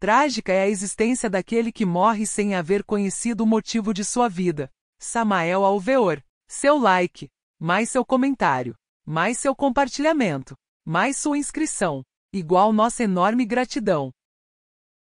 Trágica é a existência daquele que morre sem haver conhecido o motivo de sua vida. Samael Alveor. Seu like, mais seu comentário, mais seu compartilhamento, mais sua inscrição, igual nossa enorme gratidão.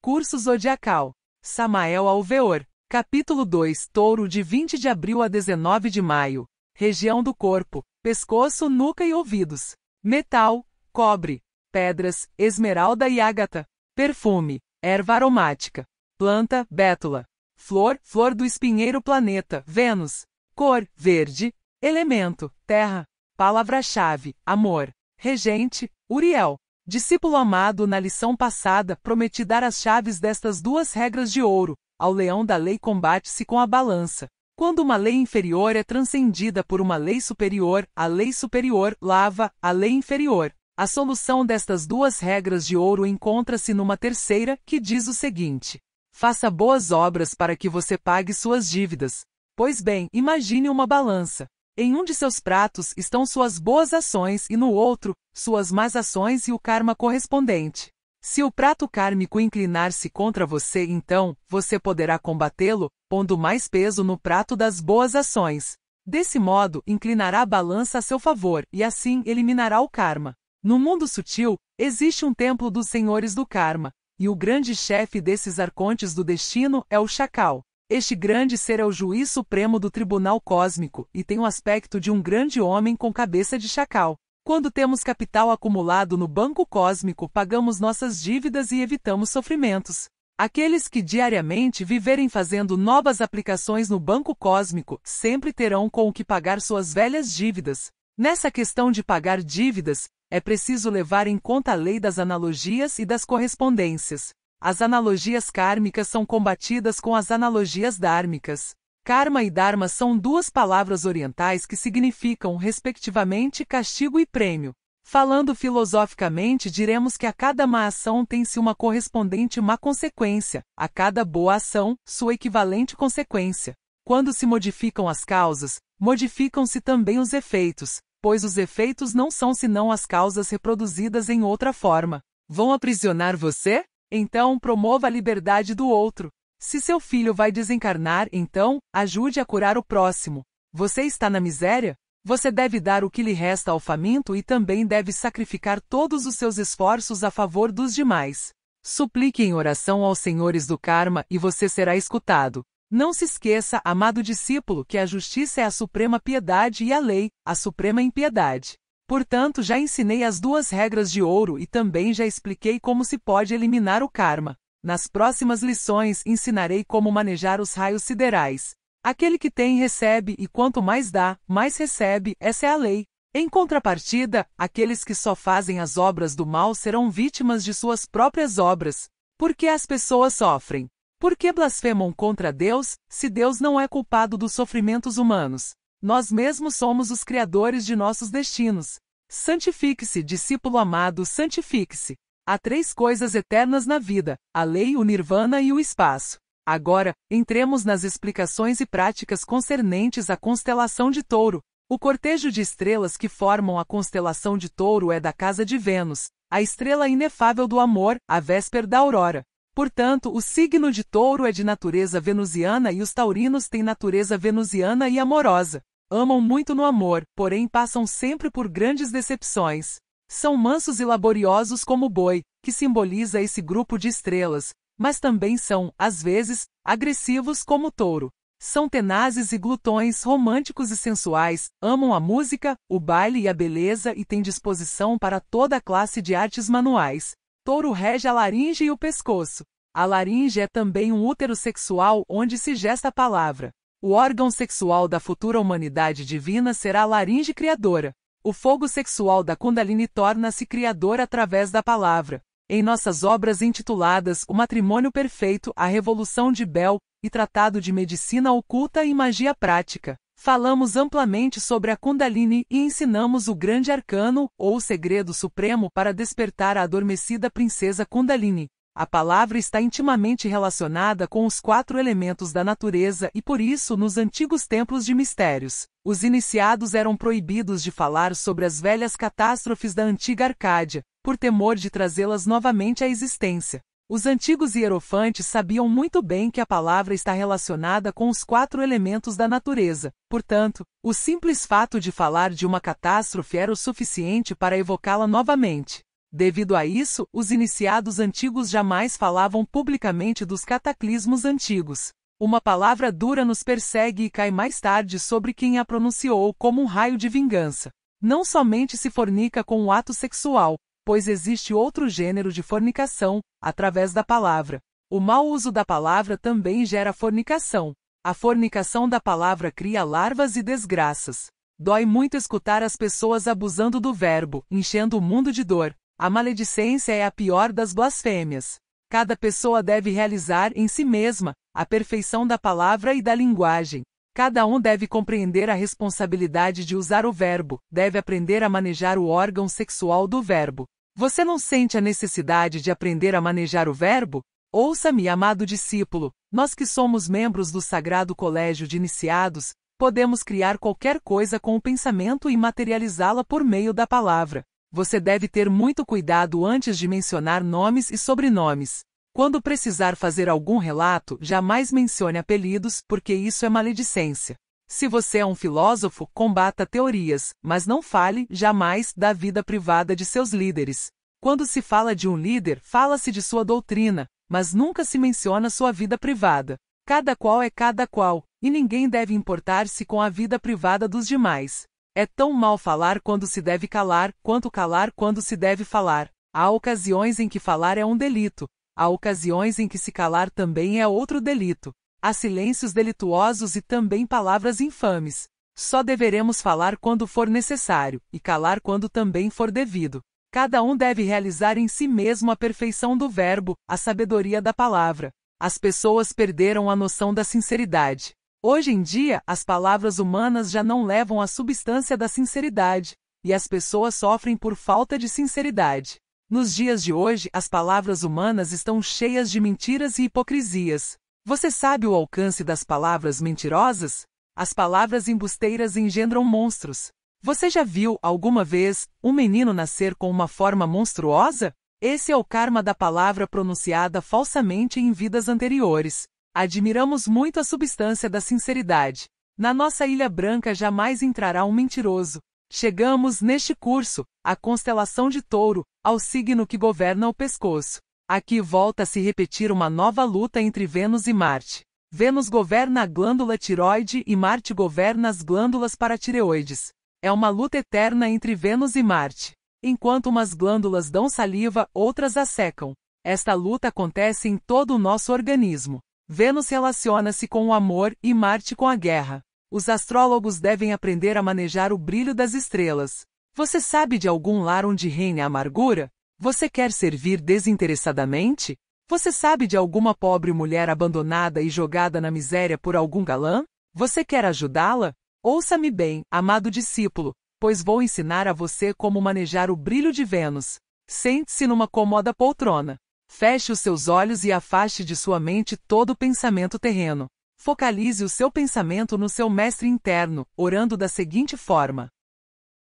Curso Zodiacal. Samael Alveor. Capítulo 2 Touro de 20 de abril a 19 de maio. Região do corpo, pescoço, nuca e ouvidos. Metal, cobre, pedras, esmeralda e ágata. Perfume, Erva aromática. Planta, bétula. Flor, flor do espinheiro planeta, Vênus. Cor, verde. Elemento, terra. Palavra-chave, amor. Regente, Uriel. Discípulo amado, na lição passada, prometi dar as chaves destas duas regras de ouro. Ao leão da lei combate-se com a balança. Quando uma lei inferior é transcendida por uma lei superior, a lei superior lava a lei inferior. A solução destas duas regras de ouro encontra-se numa terceira, que diz o seguinte: Faça boas obras para que você pague suas dívidas. Pois bem, imagine uma balança. Em um de seus pratos estão suas boas ações e no outro, suas más ações e o karma correspondente. Se o prato kármico inclinar-se contra você, então, você poderá combatê-lo, pondo mais peso no prato das boas ações. Desse modo, inclinará a balança a seu favor e assim eliminará o karma. No mundo sutil, existe um templo dos senhores do karma, e o grande chefe desses arcontes do destino é o Chacal. Este grande ser é o juiz supremo do tribunal cósmico e tem o aspecto de um grande homem com cabeça de chacal. Quando temos capital acumulado no banco cósmico, pagamos nossas dívidas e evitamos sofrimentos. Aqueles que diariamente viverem fazendo novas aplicações no banco cósmico sempre terão com o que pagar suas velhas dívidas. Nessa questão de pagar dívidas, é preciso levar em conta a lei das analogias e das correspondências. As analogias kármicas são combatidas com as analogias dármicas. Karma e Dharma são duas palavras orientais que significam, respectivamente, castigo e prêmio. Falando filosoficamente, diremos que a cada má ação tem-se uma correspondente má consequência, a cada boa ação, sua equivalente consequência. Quando se modificam as causas, modificam-se também os efeitos, pois os efeitos não são senão as causas reproduzidas em outra forma. Vão aprisionar você? Então promova a liberdade do outro. Se seu filho vai desencarnar, então ajude a curar o próximo. Você está na miséria? Você deve dar o que lhe resta ao faminto e também deve sacrificar todos os seus esforços a favor dos demais. Suplique em oração aos senhores do karma e você será escutado. Não se esqueça, amado discípulo, que a justiça é a suprema piedade e a lei, a suprema impiedade. Portanto, já ensinei as duas regras de ouro e também já expliquei como se pode eliminar o karma. Nas próximas lições, ensinarei como manejar os raios siderais. Aquele que tem recebe, e quanto mais dá, mais recebe, essa é a lei. Em contrapartida, aqueles que só fazem as obras do mal serão vítimas de suas próprias obras, porque as pessoas sofrem. Por que blasfemam contra Deus, se Deus não é culpado dos sofrimentos humanos? Nós mesmos somos os criadores de nossos destinos. Santifique-se, discípulo amado, santifique-se. Há três coisas eternas na vida: a lei, o nirvana e o espaço. Agora, entremos nas explicações e práticas concernentes à constelação de Touro. O cortejo de estrelas que formam a constelação de Touro é da casa de Vênus, a estrela inefável do amor, a véspera da aurora. Portanto, o signo de touro é de natureza venusiana e os taurinos têm natureza venusiana e amorosa. Amam muito no amor, porém passam sempre por grandes decepções. São mansos e laboriosos como o boi, que simboliza esse grupo de estrelas, mas também são, às vezes, agressivos como o touro. São tenazes e glutões, românticos e sensuais, amam a música, o baile e a beleza e têm disposição para toda a classe de artes manuais touro rege a laringe e o pescoço. A laringe é também um útero sexual onde se gesta a palavra. O órgão sexual da futura humanidade divina será a laringe criadora. O fogo sexual da Kundalini torna-se criador através da palavra. Em nossas obras intituladas O Matrimônio Perfeito, A Revolução de Bell e Tratado de Medicina Oculta e Magia Prática, Falamos amplamente sobre a Kundalini e ensinamos o grande arcano, ou segredo supremo para despertar a adormecida princesa Kundalini. A palavra está intimamente relacionada com os quatro elementos da natureza e por isso, nos antigos templos de mistérios, os iniciados eram proibidos de falar sobre as velhas catástrofes da antiga Arcádia, por temor de trazê-las novamente à existência. Os antigos hierofantes sabiam muito bem que a palavra está relacionada com os quatro elementos da natureza. Portanto, o simples fato de falar de uma catástrofe era o suficiente para evocá-la novamente. Devido a isso, os iniciados antigos jamais falavam publicamente dos cataclismos antigos. Uma palavra dura nos persegue e cai mais tarde sobre quem a pronunciou como um raio de vingança. Não somente se fornica com o ato sexual, pois existe outro gênero de fornicação, através da palavra. O mau uso da palavra também gera fornicação. A fornicação da palavra cria larvas e desgraças. Dói muito escutar as pessoas abusando do verbo, enchendo o mundo de dor. A maledicência é a pior das blasfêmias. Cada pessoa deve realizar em si mesma a perfeição da palavra e da linguagem. Cada um deve compreender a responsabilidade de usar o verbo, deve aprender a manejar o órgão sexual do verbo, você não sente a necessidade de aprender a manejar o verbo? Ouça-me, amado discípulo, nós que somos membros do Sagrado Colégio de Iniciados, podemos criar qualquer coisa com o pensamento e materializá-la por meio da palavra. Você deve ter muito cuidado antes de mencionar nomes e sobrenomes. Quando precisar fazer algum relato, jamais mencione apelidos, porque isso é maledicência. Se você é um filósofo, combata teorias, mas não fale, jamais, da vida privada de seus líderes. Quando se fala de um líder, fala-se de sua doutrina, mas nunca se menciona sua vida privada. Cada qual é cada qual, e ninguém deve importar-se com a vida privada dos demais. É tão mal falar quando se deve calar, quanto calar quando se deve falar. Há ocasiões em que falar é um delito, há ocasiões em que se calar também é outro delito. Há silêncios delituosos e também palavras infames. Só deveremos falar quando for necessário, e calar quando também for devido. Cada um deve realizar em si mesmo a perfeição do verbo, a sabedoria da palavra. As pessoas perderam a noção da sinceridade. Hoje em dia, as palavras humanas já não levam a substância da sinceridade, e as pessoas sofrem por falta de sinceridade. Nos dias de hoje, as palavras humanas estão cheias de mentiras e hipocrisias. Você sabe o alcance das palavras mentirosas? As palavras embusteiras engendram monstros. Você já viu, alguma vez, um menino nascer com uma forma monstruosa? Esse é o karma da palavra pronunciada falsamente em vidas anteriores. Admiramos muito a substância da sinceridade. Na nossa Ilha Branca jamais entrará um mentiroso. Chegamos, neste curso, à constelação de touro, ao signo que governa o pescoço. Aqui volta a se repetir uma nova luta entre Vênus e Marte. Vênus governa a glândula tiroide e Marte governa as glândulas paratireoides. É uma luta eterna entre Vênus e Marte. Enquanto umas glândulas dão saliva, outras a secam. Esta luta acontece em todo o nosso organismo. Vênus relaciona-se com o amor e Marte com a guerra. Os astrólogos devem aprender a manejar o brilho das estrelas. Você sabe de algum lar onde reine a amargura? Você quer servir desinteressadamente? Você sabe de alguma pobre mulher abandonada e jogada na miséria por algum galã? Você quer ajudá-la? Ouça-me bem, amado discípulo, pois vou ensinar a você como manejar o brilho de Vênus. Sente-se numa cômoda poltrona. Feche os seus olhos e afaste de sua mente todo pensamento terreno. Focalize o seu pensamento no seu mestre interno, orando da seguinte forma: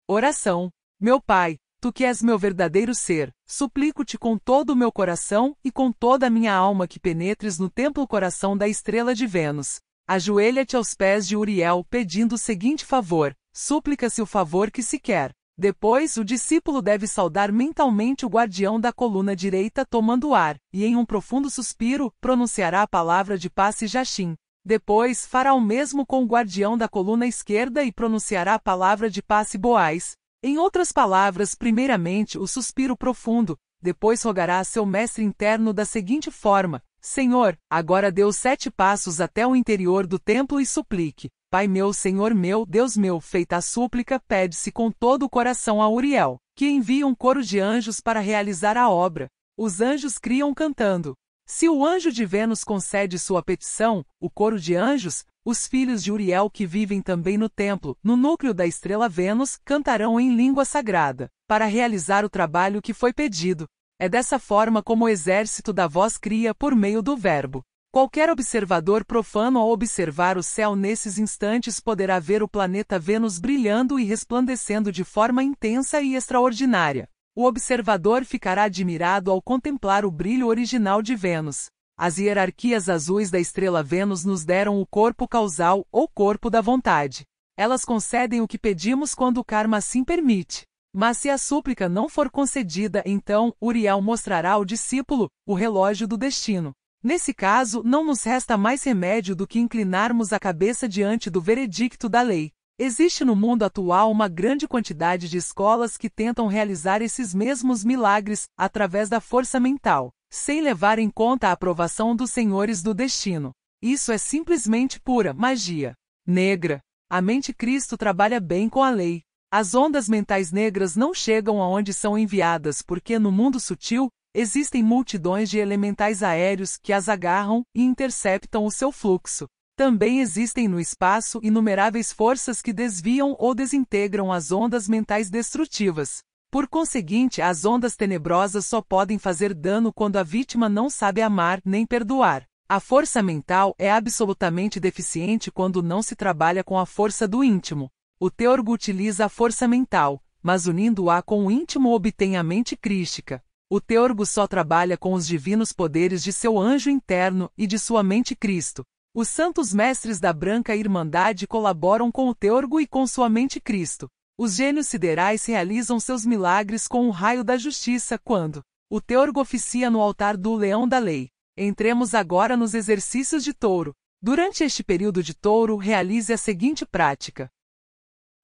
Oração. Meu Pai, tu que és meu verdadeiro ser, suplico-te com todo o meu coração e com toda a minha alma que penetres no templo coração da estrela de Vênus. Ajoelha-te aos pés de Uriel pedindo o seguinte favor, suplica se o favor que se quer. Depois, o discípulo deve saudar mentalmente o guardião da coluna direita tomando ar, e em um profundo suspiro, pronunciará a palavra de passe Jachim. Depois, fará o mesmo com o guardião da coluna esquerda e pronunciará a palavra de passe Boaz, em outras palavras, primeiramente o suspiro profundo, depois rogará a seu mestre interno da seguinte forma: Senhor, agora deu sete passos até o interior do templo e suplique. Pai meu, Senhor meu, Deus meu, feita a súplica, pede-se com todo o coração a Uriel, que envie um coro de anjos para realizar a obra. Os anjos criam cantando. Se o anjo de Vênus concede sua petição, o coro de anjos, os filhos de Uriel que vivem também no templo, no núcleo da estrela Vênus, cantarão em língua sagrada, para realizar o trabalho que foi pedido. É dessa forma como o exército da voz cria por meio do verbo. Qualquer observador profano ao observar o céu nesses instantes poderá ver o planeta Vênus brilhando e resplandecendo de forma intensa e extraordinária o observador ficará admirado ao contemplar o brilho original de Vênus. As hierarquias azuis da estrela Vênus nos deram o corpo causal ou corpo da vontade. Elas concedem o que pedimos quando o karma assim permite. Mas se a súplica não for concedida, então Uriel mostrará ao discípulo o relógio do destino. Nesse caso, não nos resta mais remédio do que inclinarmos a cabeça diante do veredicto da lei. Existe no mundo atual uma grande quantidade de escolas que tentam realizar esses mesmos milagres através da força mental, sem levar em conta a aprovação dos senhores do destino. Isso é simplesmente pura magia negra. A mente Cristo trabalha bem com a lei. As ondas mentais negras não chegam aonde são enviadas porque no mundo sutil existem multidões de elementais aéreos que as agarram e interceptam o seu fluxo. Também existem no espaço inumeráveis forças que desviam ou desintegram as ondas mentais destrutivas. Por conseguinte, as ondas tenebrosas só podem fazer dano quando a vítima não sabe amar nem perdoar. A força mental é absolutamente deficiente quando não se trabalha com a força do íntimo. O teorgo utiliza a força mental, mas unindo-a com o íntimo obtém a mente crística. O teorgo só trabalha com os divinos poderes de seu anjo interno e de sua mente Cristo. Os santos mestres da Branca Irmandade colaboram com o Teorgo e com sua mente Cristo. Os gênios siderais realizam seus milagres com o raio da justiça quando o Teorgo oficia no altar do Leão da Lei. Entremos agora nos exercícios de touro. Durante este período de touro, realize a seguinte prática.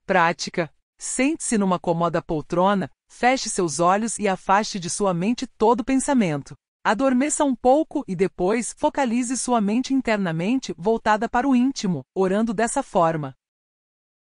Prática. Sente-se numa comoda poltrona, feche seus olhos e afaste de sua mente todo pensamento. Adormeça um pouco e depois focalize sua mente internamente voltada para o íntimo, orando dessa forma.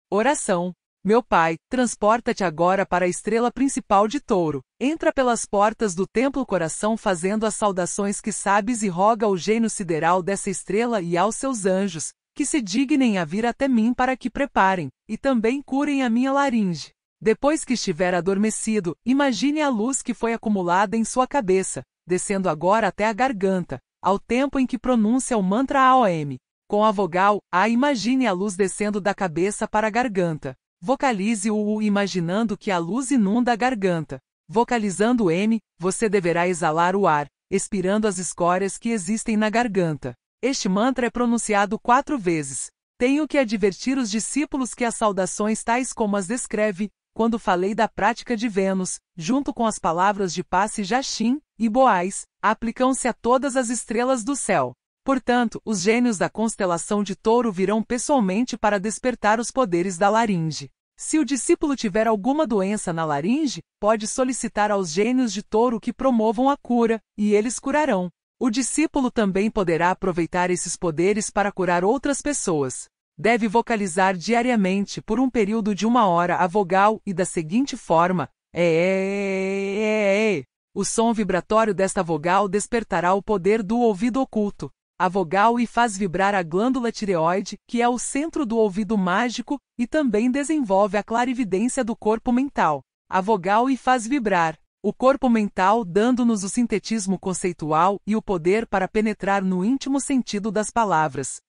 Oração. Meu Pai, transporta-te agora para a estrela principal de touro. Entra pelas portas do templo coração fazendo as saudações que sabes e roga ao gênio sideral dessa estrela e aos seus anjos, que se dignem a vir até mim para que preparem, e também curem a minha laringe. Depois que estiver adormecido, imagine a luz que foi acumulada em sua cabeça, descendo agora até a garganta, ao tempo em que pronuncia o mantra AOM. Com a vogal A, imagine a luz descendo da cabeça para a garganta. Vocalize o U imaginando que a luz inunda a garganta. Vocalizando o M, você deverá exalar o ar, expirando as escórias que existem na garganta. Este mantra é pronunciado quatro vezes. Tenho que advertir os discípulos que as saudações tais como as descreve, quando falei da prática de Vênus, junto com as palavras de passe Jashin, e boais, aplicam-se a todas as estrelas do céu. Portanto, os gênios da constelação de touro virão pessoalmente para despertar os poderes da laringe. Se o discípulo tiver alguma doença na laringe, pode solicitar aos gênios de touro que promovam a cura, e eles curarão. O discípulo também poderá aproveitar esses poderes para curar outras pessoas. Deve vocalizar diariamente por um período de uma hora a vogal e da seguinte forma: é, é, é, é, é. é. O som vibratório desta vogal despertará o poder do ouvido oculto, a vogal e faz vibrar a glândula tireoide, que é o centro do ouvido mágico, e também desenvolve a clarividência do corpo mental. A vogal e faz vibrar o corpo mental, dando-nos o sintetismo conceitual e o poder para penetrar no íntimo sentido das palavras.